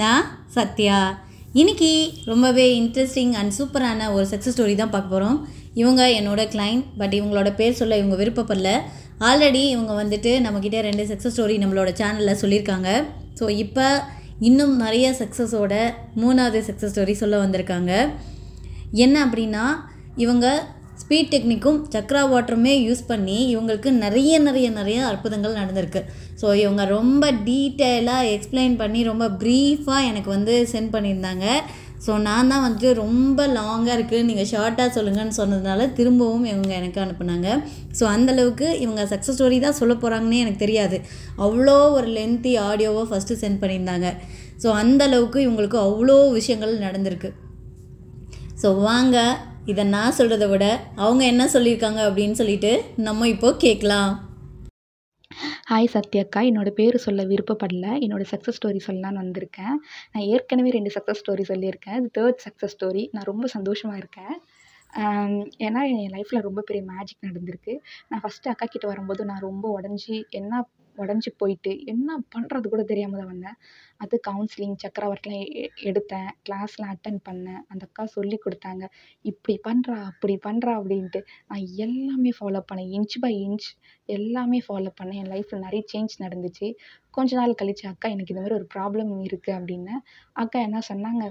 நான் சத்யா இன்னைக்கு ரொம்பவே இன்ட்ரெஸ்டிங் அண்ட் சூப்பரான ஒரு சக்ஸஸ் ஸ்டோரி தான் பார்க்க போகிறோம் இவங்க என்னோட கிளைண்ட் பட் இவங்களோட பேர் சொல்ல இவங்க விருப்பப்படல ஆல்ரெடி இவங்க வந்துட்டு நம்மக்கிட்ட ரெண்டு சக்ஸஸ் ஸ்டோரி நம்மளோட சேனலில் சொல்லியிருக்காங்க ஸோ இப்போ இன்னும் நிறைய சக்ஸஸோட மூணாவது சக்ஸஸ் ஸ்டோரி சொல்ல வந்திருக்காங்க என்ன அப்படின்னா இவங்க ஸ்பீட் டெக்னிக்கும் சக்ரா வாட்டருமே யூஸ் பண்ணி இவங்களுக்கு நிறைய நிறைய நிறைய அற்புதங்கள் நடந்திருக்கு ஸோ இவங்க ரொம்ப டீட்டெயிலாக எக்ஸ்பிளைன் பண்ணி ரொம்ப ப்ரீஃபாக எனக்கு வந்து சென்ட் பண்ணியிருந்தாங்க ஸோ நான் தான் வந்துட்டு ரொம்ப லாங்காக இருக்குது நீங்கள் ஷார்ட்டாக சொல்லுங்கன்னு சொன்னதுனால திரும்பவும் இவங்க எனக்கு அனுப்புனாங்க ஸோ அந்தளவுக்கு இவங்க சக்ஸஸ் ஸ்டோரி தான் சொல்ல போகிறாங்கன்னே எனக்கு தெரியாது அவ்வளோ ஒரு லென்த்தி ஆடியோவை ஃபஸ்ட்டு சென்ட் பண்ணியிருந்தாங்க ஸோ அந்தளவுக்கு இவங்களுக்கு அவ்வளோ விஷயங்கள் நடந்திருக்கு ஸோ வாங்க இதை நான் சொல்கிறத விட அவங்க என்ன சொல்லியிருக்காங்க அப்படின்னு சொல்லிட்டு நம்ம இப்போது கேட்கலாம் ஹாய் சத்யாக்கா என்னோடய பேர் சொல்ல விருப்பப்படல என்னோடய சக்ஸஸ் ஸ்டோரி சொல்லலான்னு வந்திருக்கேன் நான் ஏற்கனவே ரெண்டு சக்ஸஸ் ஸ்டோரி சொல்லியிருக்கேன் இது தேர்ட் சக்ஸஸ் ஸ்டோரி நான் ரொம்ப சந்தோஷமாக இருக்கேன் um, ஏன்னா என் லைஃப்பில் ரொம்ப பெரிய மேஜிக் நடந்திருக்கு நான் ஃபஸ்ட்டு அக்கா கிட்டே வரும்போது நான் ரொம்ப உடஞ்சி என்ன உடஞ்சி போயிட்டு என்ன பண்ணுறது கூட தெரியாமல் தான் வந்தேன் அது கவுன்சிலிங் எ எடுத்தேன் கிளாஸ்லாம் அட்டன் பண்ணேன் அந்த அக்கா சொல்லிக் கொடுத்தாங்க இப்படி பண்ணுறா அப்படி பண்ணுறா அப்படின்ட்டு நான் எல்லாமே ஃபாலோ பண்ணேன் இன்ச் பை இன்ச் எல்லாமே ஃபாலோ பண்ணேன் என் லைஃப்பில் நிறைய சேஞ்ச் நடந்துச்சு கொஞ்ச நாள் கழித்து அக்கா எனக்கு இந்த மாதிரி ஒரு ப்ராப்ளம் இருக்குது அப்படின்னேன் அக்கா என்ன சொன்னாங்க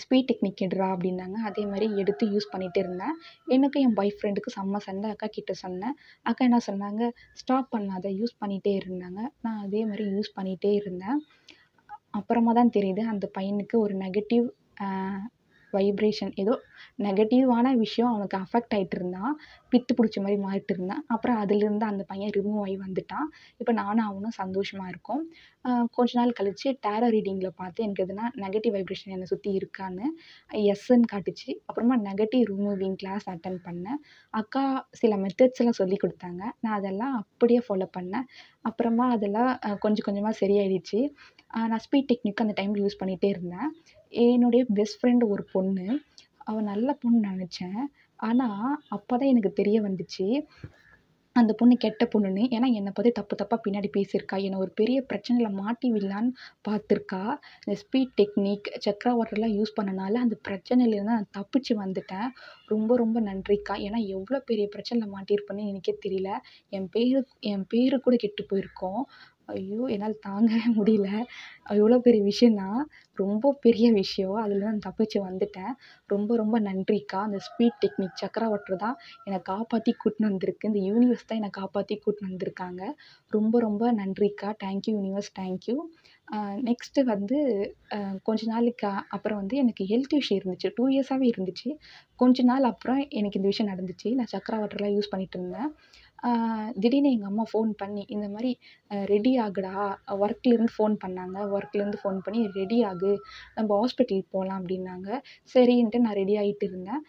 ஸ்பீட் டெக்னிக் எடுறா அப்படின்னாங்க அதே மாதிரி எடுத்து யூஸ் பண்ணிகிட்டே இருந்தேன் எனக்கும் என் பாய் ஃப்ரெண்டுக்கும் செம்ம சண்டை கிட்டே சொன்னேன் அக்கா என்ன சொன்னாங்க ஸ்டாப் பண்ணாத யூஸ் பண்ணிகிட்டே இருந்தாங்க நான் அதே மாதிரி யூஸ் பண்ணிகிட்டே இருந்தேன் அப்புறமா தான் தெரியுது அந்த பையனுக்கு ஒரு நெகட்டிவ் வைப்ரேஷன் ஏதோ நெகட்டிவான விஷயம் அவனுக்கு அஃபெக்ட் ஆகிட்டு இருந்தான் பித்து பிடிச்ச மாதிரி மாறிட்டு இருந்தான் அப்புறம் அதுலேருந்து அந்த பையன் ரிமூவ் ஆகி வந்துட்டான் இப்போ நானும் அவனும் சந்தோஷமாக இருக்கும் கொஞ்ச நாள் கழித்து டேரோ ரீடிங்கில் பார்த்து எனக்கு எதுனா நெகட்டிவ் வைப்ரேஷன் என்னை சுற்றி இருக்கான்னு எஸ்ன்னு காட்டுச்சு அப்புறமா நெகட்டிவ் ரிமூவிங் கிளாஸ் அட்டன் பண்ணேன் அக்கா சில மெத்தட்ஸ் எல்லாம் சொல்லி கொடுத்தாங்க நான் அதெல்லாம் அப்படியே ஃபாலோ பண்ணேன் அப்புறமா அதெல்லாம் கொஞ்சம் கொஞ்சமாக சரியாயிடுச்சு நான் ஸ்பீட் டெக்னிக் அந்த டைமில் யூஸ் பண்ணிகிட்டே இருந்தேன் என்னுடைய பெஸ்ட் ஃப்ரெண்டு ஒரு பொண்ணு அவள் நல்ல பொண்ணு நினச்சேன் ஆனால் அப்போ தான் எனக்கு தெரிய வந்துச்சு அந்த பொண்ணு கெட்ட பொண்ணுன்னு ஏன்னா என்னை பற்றி தப்பு தப்பாக பின்னாடி பேசியிருக்கா என்னை ஒரு பெரிய பிரச்சனையில் மாட்டி விடலான்னு பார்த்துருக்கா இந்த ஸ்பீட் டெக்னிக் சக்கரவாட்டெல்லாம் யூஸ் பண்ணனால அந்த பிரச்சனையிலேருந்து நான் தப்பிச்சு வந்துட்டேன் ரொம்ப ரொம்ப நன்றிக்கா ஏன்னா எவ்வளோ பெரிய பிரச்சனையில் மாட்டியிருப்பேன்னு எனக்கே தெரியல என் பேர் என் பேர் கூட கெட்டு போயிருக்கும் ஐயோ என்னால் தாங்கவே முடியல எவ்வளோ பெரிய விஷயம்னா ரொம்ப பெரிய விஷயம் அதுலேருந்து நான் தப்பித்து வந்துட்டேன் ரொம்ப ரொம்ப நன்றிக்கா அந்த ஸ்பீட் டெக்னிக் சக்கரம் ஓட்டுறது தான் என்னை காப்பாற்றி கூட்டினு வந்திருக்கு இந்த யூனிவர்ஸ் தான் என்னை காப்பாற்றி கூட்டினு வந்திருக்காங்க ரொம்ப ரொம்ப நன்றிக்கா தேங்க்யூ யூனிவர்ஸ் தேங்க்யூ நெக்ஸ்ட்டு வந்து கொஞ்ச நாளுக்கு அப்புறம் வந்து எனக்கு ஹெல்த் இஷ்யூ இருந்துச்சு டூ இயர்ஸாகவே இருந்துச்சு கொஞ்ச நாள் அப்புறம் எனக்கு இந்த விஷயம் நடந்துச்சு நான் சக்கரா வாட்டர்லாம் யூஸ் பண்ணிகிட்டு இருந்தேன் திடீர்னு எங்கள் அம்மா ஃபோன் பண்ணி இந்த மாதிரி ரெடி ஆகுடா ஒர்க்லேருந்து ஃபோன் பண்ணாங்க ஒர்க்லேருந்து ஃபோன் பண்ணி ரெடி ஆகு நம்ம ஹாஸ்பிட்டல் போகலாம் அப்படின்னாங்க சரின்ட்டு நான் ரெடி ஆகிட்டு இருந்தேன்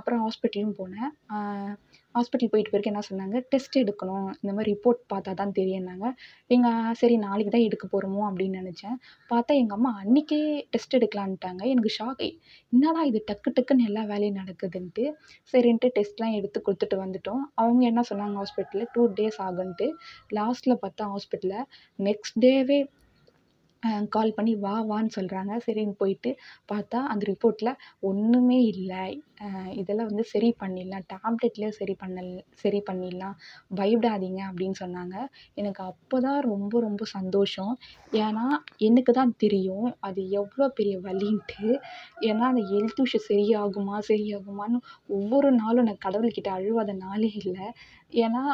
அப்புறம் ஹாஸ்பிட்டலும் போனேன் ஹாஸ்பிட்டல் போயிட்டு பிறகு என்ன சொன்னாங்க டெஸ்ட் எடுக்கணும் இந்த மாதிரி ரிப்போர்ட் பார்த்தா தான் தெரியுன்னாங்க எங்கள் சரி நாளைக்கு தான் எடுக்க போகிறோமோ அப்படின்னு நினச்சேன் பார்த்தா எங்கள் அம்மா அன்றைக்கே டெஸ்ட் எடுக்கலான்ட்டாங்க எனக்கு ஷாக் என்னடா இது டக்கு டக்குன்னு எல்லா வேலையும் நடக்குதுன்ட்டு சரின்ட்டு டெஸ்ட்லாம் எடுத்து கொடுத்துட்டு வந்துட்டோம் அவங்க என்ன சொன்னாங்க ஹாஸ்பிட்டலில் டூ டேஸ் ஆகுன்ட்டு லாஸ்ட்டில் பார்த்தா ஹாஸ்பிட்டலில் நெக்ஸ்ட் டேவே கால் பண்ணி வா வான்னு சொல்கிறாங்க சரின்னு போய்ட்டு பார்த்தா அந்த ரிப்போர்ட்டில் ஒன்றுமே இல்லை இதெல்லாம் வந்து சரி பண்ணிடலாம் டேப்லெட்லேயே சரி பண்ணல் சரி பண்ணிடலாம் பயப்படாதீங்க அப்படின்னு சொன்னாங்க எனக்கு அப்போ தான் ரொம்ப ரொம்ப சந்தோஷம் ஏன்னா எனக்கு தான் தெரியும் அது எவ்வளோ பெரிய வலின்ட்டு ஏன்னா அந்த ஹெல்த் இஷ்யூ சரியாகுமா சரியாகுமான்னு ஒவ்வொரு நாளும் நான் கடவுள்கிட்ட அழுவாத நாளே இல்லை ஏன்னா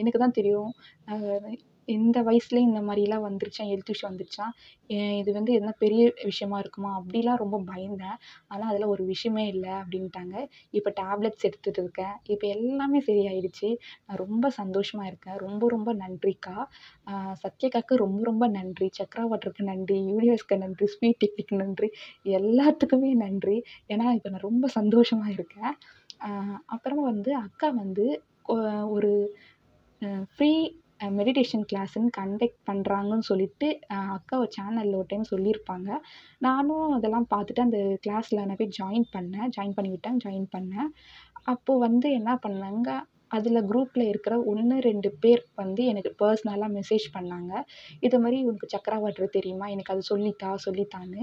எனக்கு தான் தெரியும் இந்த வயசுலேயே இந்த மாதிரிலாம் வந்துருச்சா ஹெல்த் இஷ்யூ வந்துருச்சா இது வந்து என்ன பெரிய விஷயமா இருக்குமா அப்படிலாம் ரொம்ப பயந்தேன் ஆனால் அதில் ஒரு விஷயமே இல்லை அப்படின்ட்டாங்க இப்போ டேப்லெட்ஸ் எடுத்துகிட்டு இருக்கேன் இப்போ எல்லாமே சரியாயிடுச்சு நான் ரொம்ப சந்தோஷமாக இருக்கேன் ரொம்ப ரொம்ப நன்றிக்கா சத்யக்காவுக்கு ரொம்ப ரொம்ப நன்றி சக்ரா வாட்டருக்கு நன்றி யூனிவர்ஸ்க்கு நன்றி ஸ்வீட் டெக்னிக்கு நன்றி எல்லாத்துக்குமே நன்றி ஏன்னா இப்போ நான் ரொம்ப சந்தோஷமாக இருக்கேன் அப்புறமா வந்து அக்கா வந்து ஒரு ஃப்ரீ மெடிடேஷன் கிளாஸுன்னு கண்டெக்ட் பண்ணுறாங்கன்னு சொல்லிட்டு அக்கா ஒரு சேனலில் ஒரு டைம் சொல்லியிருப்பாங்க நானும் அதெல்லாம் பார்த்துட்டு அந்த கிளாஸில் நான் போய் ஜாயின் பண்ணேன் ஜாயின் பண்ணிவிட்டேன் ஜாயின் பண்ணேன் அப்போது வந்து என்ன பண்ணாங்க அதில் குரூப்பில் இருக்கிற ஒன்று ரெண்டு பேர் வந்து எனக்கு பர்ஸ்னலாக மெசேஜ் பண்ணாங்க மாதிரி உனக்கு சக்கராபாத்து தெரியுமா எனக்கு அது சொல்லித்தா சொல்லித்தான்னு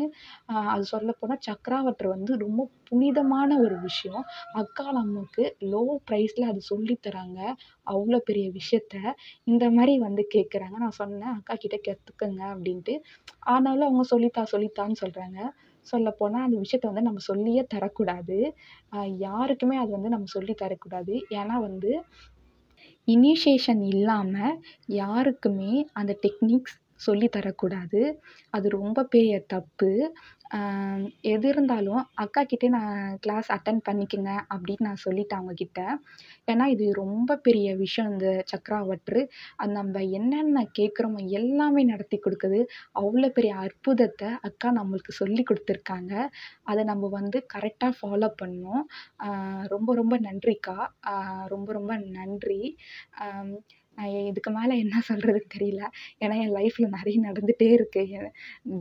அது சொல்லப்போனால் சக்கராபாத்து வந்து ரொம்ப புனிதமான ஒரு விஷயம் அக்கா அம்முக்கு லோ ப்ரைஸில் அது சொல்லித்தராங்க அவ்வளோ பெரிய விஷயத்த இந்த மாதிரி வந்து கேட்குறாங்க நான் சொன்னேன் அக்காக்கிட்ட கற்றுக்கங்க அப்படின்ட்டு ஆனாலும் அவங்க சொல்லித்தா சொல்லித்தான்னு சொல்கிறாங்க சொல்லப்போனால் அந்த விஷயத்த வந்து நம்ம சொல்லியே தரக்கூடாது யாருக்குமே அது வந்து நம்ம சொல்லி தரக்கூடாது ஏன்னா வந்து இனிஷியேஷன் இல்லாமல் யாருக்குமே அந்த டெக்னிக்ஸ் சொல்லி தரக்கூடாது அது ரொம்ப பெரிய தப்பு எது இருந்தாலும் அக்கா அக்காக்கிட்டே நான் கிளாஸ் அட்டன் பண்ணிக்கங்க அப்படின்னு நான் சொல்லிவிட்டேன் அவங்கக்கிட்ட ஏன்னா இது ரொம்ப பெரிய விஷயம் இந்த சக்கரவற்று அது நம்ம என்னென்ன கேட்குறோமோ எல்லாமே நடத்தி கொடுக்குது அவ்வளோ பெரிய அற்புதத்தை அக்கா நம்மளுக்கு சொல்லி கொடுத்துருக்காங்க அதை நம்ம வந்து கரெக்டாக ஃபாலோ பண்ணணும் ரொம்ப ரொம்ப நன்றிக்கா ரொம்ப ரொம்ப நன்றி இதுக்கு மேலே என்ன சொல்கிறதுன்னு தெரியல ஏன்னா என் லைஃப்பில் நிறைய நடந்துகிட்டே இருக்குது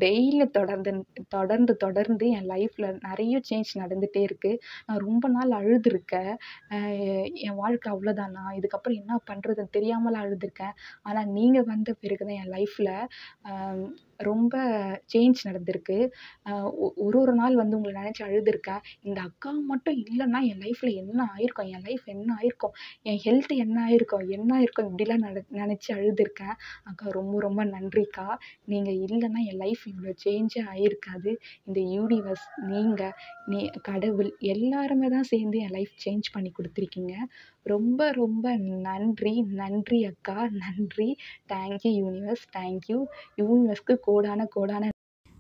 டெய்லி தொடர்ந்து தொடர்ந்து தொடர்ந்து என் லைஃப்பில் நிறைய சேஞ்ச் நடந்துகிட்டே இருக்குது நான் ரொம்ப நாள் அழுதுருக்கேன் என் வாழ்க்கை அவ்வளோதானா இதுக்கப்புறம் என்ன பண்ணுறதுன்னு தெரியாமல் அழுதுருக்கேன் ஆனால் நீங்கள் வந்த பிறகு தான் என் லைஃப்பில் ரொம்ப சேஞ்ச் நடந்திருக்கு ஒரு ஒரு நாள் வந்து உங்களை நினச்சி அழுதுருக்கேன் இந்த அக்கா மட்டும் இல்லைன்னா என் லைஃப்பில் என்ன ஆயிருக்கும் என் லைஃப் என்ன ஆயிருக்கும் என் ஹெல்த் என்ன ஆயிருக்கும் என்ன ஆகிருக்கும் இப்படிலாம் நட நினச்சி அழுதுருக்கேன் அக்கா ரொம்ப ரொம்ப நன்றிக்கா நீங்கள் இல்லைன்னா என் லைஃப் இவ்வளோ சேஞ்சே ஆயிருக்காது இந்த யூனிவர்ஸ் நீங்கள் நீ கடவுள் எல்லாருமே தான் சேர்ந்து என் லைஃப் சேஞ்ச் பண்ணி கொடுத்துருக்கீங்க ரொம்ப ரொம்ப நன்றி நன்றி அக்கா நன்றி தேங்க்யூ யூனிவர்ஸ் தேங்க்யூ யூனிவர்ஸ்க்கு கோடான கோடான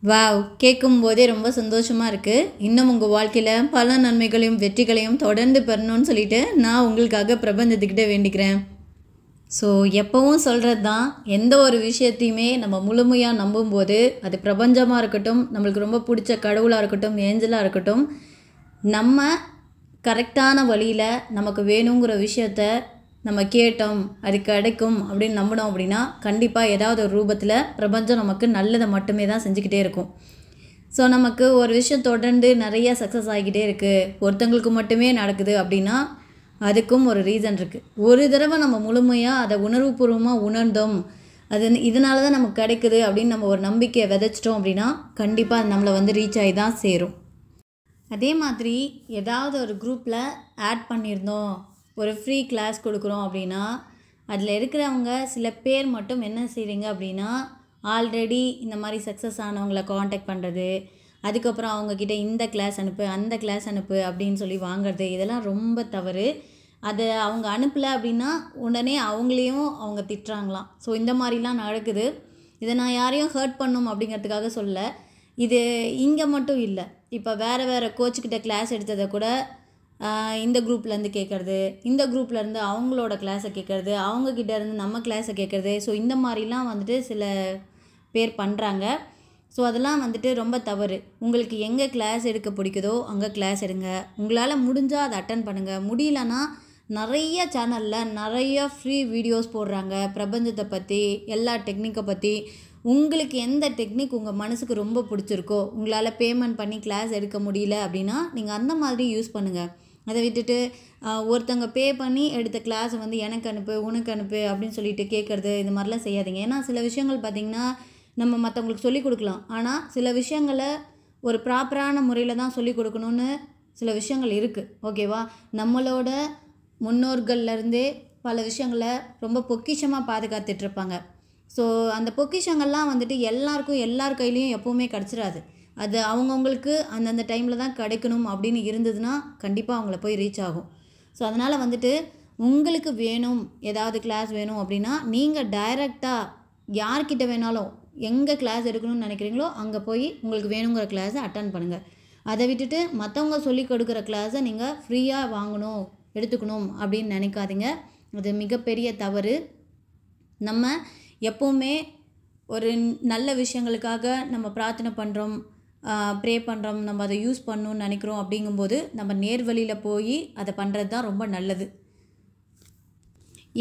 வா கேட்கும் போதே ரொம்ப சந்தோஷமாக இருக்குது இன்னும் உங்கள் வாழ்க்கையில் பல நன்மைகளையும் வெற்றிகளையும் தொடர்ந்து பெறணும்னு சொல்லிட்டு நான் உங்களுக்காக பிரபஞ்சத்துக்கிட்ட வேண்டிக்கிறேன் ஸோ எப்போவும் சொல்கிறது தான் எந்த ஒரு விஷயத்தையுமே நம்ம முழுமையாக நம்பும்போது அது பிரபஞ்சமாக இருக்கட்டும் நம்மளுக்கு ரொம்ப பிடிச்ச கடவுளாக இருக்கட்டும் ஏஞ்சலாக இருக்கட்டும் நம்ம கரெக்டான வழியில் நமக்கு வேணுங்கிற விஷயத்த நம்ம கேட்டோம் அது கிடைக்கும் அப்படின்னு நம்பினோம் அப்படின்னா கண்டிப்பாக ஏதாவது ஒரு ரூபத்தில் பிரபஞ்சம் நமக்கு நல்லதை மட்டுமே தான் செஞ்சுக்கிட்டே இருக்கும் ஸோ நமக்கு ஒரு விஷயம் தொடர்ந்து நிறைய சக்ஸஸ் ஆகிக்கிட்டே இருக்குது ஒருத்தங்களுக்கு மட்டுமே நடக்குது அப்படின்னா அதுக்கும் ஒரு ரீசன் இருக்குது ஒரு தடவை நம்ம முழுமையாக அதை உணர்வுபூர்வமாக உணர்ந்தோம் அது இதனால தான் நமக்கு கிடைக்குது அப்படின்னு நம்ம ஒரு நம்பிக்கையை விதைச்சிட்டோம் அப்படின்னா கண்டிப்பாக அது நம்மளை வந்து ரீச் ஆகி தான் சேரும் அதே மாதிரி ஏதாவது ஒரு குரூப்பில் ஆட் பண்ணியிருந்தோம் ஒரு ஃப்ரீ கிளாஸ் கொடுக்குறோம் அப்படின்னா அதில் இருக்கிறவங்க சில பேர் மட்டும் என்ன செய்கிறீங்க அப்படின்னா ஆல்ரெடி இந்த மாதிரி சக்ஸஸ் ஆனவங்களை காண்டாக்ட் பண்ணுறது அதுக்கப்புறம் அவங்கக்கிட்ட இந்த கிளாஸ் அனுப்பு அந்த கிளாஸ் அனுப்பு அப்படின்னு சொல்லி வாங்குறது இதெல்லாம் ரொம்ப தவறு அதை அவங்க அனுப்பலை அப்படின்னா உடனே அவங்களையும் அவங்க திட்டுறாங்களாம் ஸோ இந்த மாதிரிலாம் நடக்குது இதை நான் யாரையும் ஹர்ட் பண்ணும் அப்படிங்கிறதுக்காக சொல்ல இது இங்கே மட்டும் இல்லை இப்போ வேறு வேறு கோச்சுக்கிட்ட கிளாஸ் எடுத்ததை கூட இந்த குரூப்லேருந்து கேட்குறது இந்த குரூப்லேருந்து அவங்களோட கிளாஸை கேட்குறது அவங்கக்கிட்ட இருந்து நம்ம கிளாஸை கேட்குறது ஸோ இந்த மாதிரிலாம் வந்துட்டு சில பேர் பண்ணுறாங்க ஸோ அதெல்லாம் வந்துட்டு ரொம்ப தவறு உங்களுக்கு எங்கே கிளாஸ் எடுக்க பிடிக்குதோ அங்கே கிளாஸ் எடுங்க உங்களால் முடிஞ்சால் அதை அட்டன் பண்ணுங்கள் முடியலன்னா நிறைய சேனலில் நிறைய ஃப்ரீ வீடியோஸ் போடுறாங்க பிரபஞ்சத்தை பற்றி எல்லா டெக்னிக்கை பற்றி உங்களுக்கு எந்த டெக்னிக் உங்கள் மனசுக்கு ரொம்ப பிடிச்சிருக்கோ உங்களால் பேமெண்ட் பண்ணி கிளாஸ் எடுக்க முடியல அப்படின்னா நீங்கள் அந்த மாதிரி யூஸ் பண்ணுங்கள் அதை விட்டுட்டு ஒருத்தங்க பே பண்ணி எடுத்த கிளாஸை வந்து எனக்கு அனுப்பு உனக்கு அனுப்பு அப்படின்னு சொல்லிட்டு கேட்குறது இது மாதிரிலாம் செய்யாதீங்க ஏன்னா சில விஷயங்கள் பார்த்திங்கன்னா நம்ம மற்றவங்களுக்கு சொல்லிக் கொடுக்கலாம் ஆனால் சில விஷயங்களை ஒரு ப்ராப்பரான முறையில் தான் சொல்லிக் கொடுக்கணும்னு சில விஷயங்கள் இருக்குது ஓகேவா நம்மளோட முன்னோர்கள்லேருந்தே பல விஷயங்களை ரொம்ப பொக்கிஷமாக பாதுகாத்துட்ருப்பாங்க ஸோ அந்த பொக்கிஷங்கள்லாம் வந்துட்டு எல்லாருக்கும் எல்லார் கையிலையும் எப்போவுமே கிடச்சிடாது அது அவங்கவுங்களுக்கு அந்தந்த டைமில் தான் கிடைக்கணும் அப்படின்னு இருந்ததுன்னா கண்டிப்பாக அவங்கள போய் ரீச் ஆகும் ஸோ அதனால் வந்துட்டு உங்களுக்கு வேணும் ஏதாவது கிளாஸ் வேணும் அப்படின்னா நீங்கள் டைரெக்டாக யார்கிட்ட வேணாலும் எங்கே கிளாஸ் எடுக்கணும்னு நினைக்கிறீங்களோ அங்கே போய் உங்களுக்கு வேணுங்கிற கிளாஸை அட்டன் பண்ணுங்கள் அதை விட்டுட்டு மற்றவங்க சொல்லிக் கொடுக்குற கிளாஸை நீங்கள் ஃப்ரீயாக வாங்கணும் எடுத்துக்கணும் அப்படின்னு நினைக்காதீங்க அது மிகப்பெரிய தவறு நம்ம எப்போவுமே ஒரு நல்ல விஷயங்களுக்காக நம்ம பிரார்த்தனை பண்ணுறோம் ப்ரே பண்ணுறோம் நம்ம அதை யூஸ் பண்ணணும்னு நினைக்கிறோம் அப்படிங்கும்போது நம்ம நேர்வழியில் போய் அதை பண்ணுறது தான் ரொம்ப நல்லது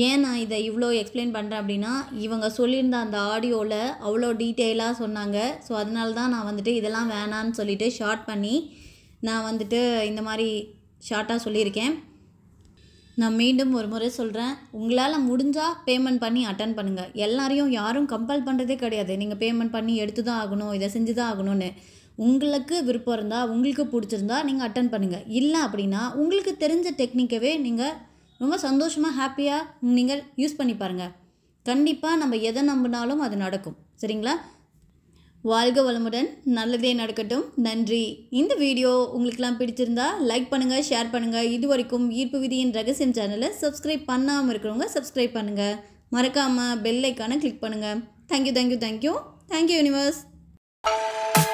ஏன் நான் இதை இவ்வளோ எக்ஸ்பிளைன் பண்ணுறேன் அப்படின்னா இவங்க சொல்லியிருந்த அந்த ஆடியோவில் அவ்வளோ டீட்டெயிலாக சொன்னாங்க ஸோ அதனால தான் நான் வந்துட்டு இதெல்லாம் வேணான்னு சொல்லிவிட்டு ஷார்ட் பண்ணி நான் வந்துட்டு இந்த மாதிரி ஷார்ட்டாக சொல்லியிருக்கேன் நான் மீண்டும் ஒரு முறை சொல்கிறேன் உங்களால் முடிஞ்சால் பேமெண்ட் பண்ணி அட்டன் பண்ணுங்கள் எல்லாரையும் யாரும் கம்பல் பண்ணுறதே கிடையாது நீங்கள் பேமெண்ட் பண்ணி எடுத்து தான் ஆகணும் இதை செஞ்சு தான் ஆகணும்னு உங்களுக்கு விருப்பம் இருந்தால் உங்களுக்கு பிடிச்சிருந்தா நீங்கள் அட்டன் பண்ணுங்கள் இல்லை அப்படின்னா உங்களுக்கு தெரிஞ்ச டெக்னிக்கவே நீங்கள் ரொம்ப சந்தோஷமாக ஹாப்பியாக நீங்கள் யூஸ் பண்ணி பாருங்கள் கண்டிப்பாக நம்ம எதை நம்பினாலும் அது நடக்கும் சரிங்களா வாழ்க வளமுடன் நல்லதே நடக்கட்டும் நன்றி இந்த வீடியோ உங்களுக்கெல்லாம் பிடிச்சிருந்தா லைக் பண்ணுங்கள் ஷேர் பண்ணுங்கள் இது வரைக்கும் ஈர்ப்பு விதியின் ரகசியம் சேனலை சப்ஸ்கிரைப் பண்ணாமல் இருக்கிறவங்க சப்ஸ்கிரைப் பண்ணுங்கள் மறக்காமல் பெல் ஐக்கானை கிளிக் பண்ணுங்கள் thank you thank you thank you thank you universe